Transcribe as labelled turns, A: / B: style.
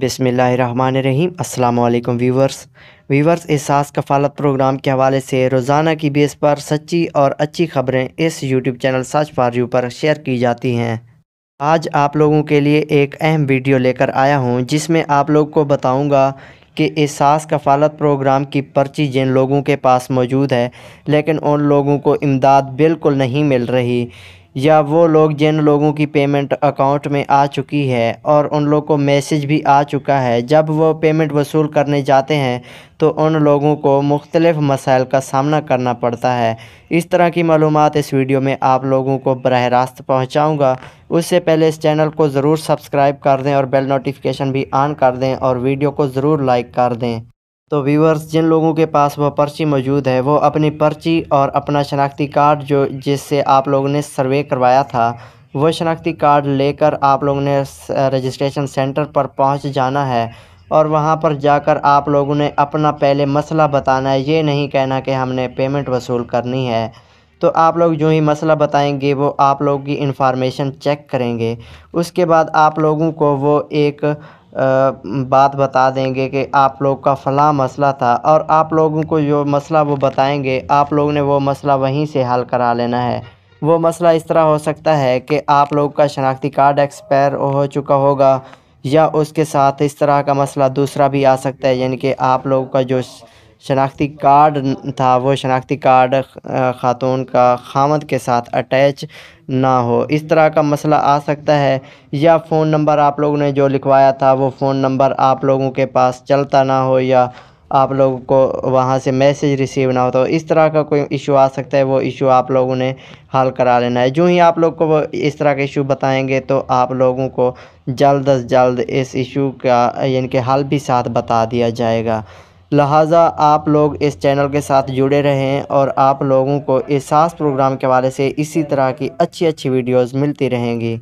A: बिसमीम अल्लाम viewers viewers एहसास कफालत प्रोग्राम के हवाले से रोज़ाना की बेस पर सच्ची और अच्छी खबरें इस यूट्यूब चैनल सच फार यू पर शेयर की जाती हैं आज आप लोगों के लिए एक अहम वीडियो लेकर आया हूं जिसमें आप लोग को बताऊंगा कि एहसास कफालत प्रोग्राम की पर्ची जिन लोगों के पास मौजूद है लेकिन उन लोगों को इमदाद बिल्कुल नहीं मिल रही या वो लोग जिन लोगों की पेमेंट अकाउंट में आ चुकी है और उन लोग को मैसेज भी आ चुका है जब वो पेमेंट वसूल करने जाते हैं तो उन लोगों को मुख्तलिफ़ मसाइल का सामना करना पड़ता है इस तरह की मालूम इस वीडियो में आप लोगों को बरह रास्त पहुँचाऊँगा उससे पहले इस चैनल को ज़रूर सब्सक्राइब कर दें और बेल नोटिफिकेशन भी ऑन कर दें और वीडियो को ज़रूर लाइक कर दें तो व्यूअर्स जिन लोगों के पास वह पर्ची मौजूद है वो अपनी पर्ची और अपना शनाख्ती कार्ड जो जिससे आप लोगों ने सर्वे करवाया था वह शनाख्ती कार्ड लेकर आप लोगों ने रजिस्ट्रेशन सेंटर पर पहुंच जाना है और वहां पर जाकर आप लोगों ने अपना पहले मसला बताना है ये नहीं कहना कि हमने पेमेंट वसूल करनी है तो आप लोग जो ही मसला बताएंगे वो आप लोग की इन्फॉर्मेशन चेक करेंगे उसके बाद आप लोगों को वो एक बात बता देंगे कि आप लोग का फला मसला था और आप लोगों को जो मसला वो बताएंगे आप लोग ने वो मसला वहीं से हल करा लेना है वो मसला इस तरह हो सकता है कि आप लोग का शनाख्ती कार्ड एक्सपायर हो चुका होगा या उसके साथ इस तरह का मसला दूसरा भी आ सकता है यानी कि आप लोगों का जो शनाख्ती कार्ड था वो शनाख्ती कार्ड ख़ातून का खामद के साथ अटैच ना हो इस तरह का मसला आ सकता है या फ़ोन नंबर आप लोगों ने जो लिखवाया था वो फ़ोन नंबर आप लोगों के पास चलता ना हो या आप लोगों को वहाँ से मैसेज रिसीव ना हो तो इस तरह का कोई इशू आ सकता है वो इशू आप लोगों ने हल करा लेना है जो ही आप लोग को वो इस तरह के इशू बताएंगे तो आप लोगों को जल्द अज जल्द इस इशू का यानी कि हल भी साथ बता दिया जाएगा लहाज़ा आप लोग इस चैनल के साथ जुड़े रहें और आप लोगों को एहसास प्रोग्राम के हवाले से इसी तरह की अच्छी अच्छी वीडियोज़ मिलती रहेंगी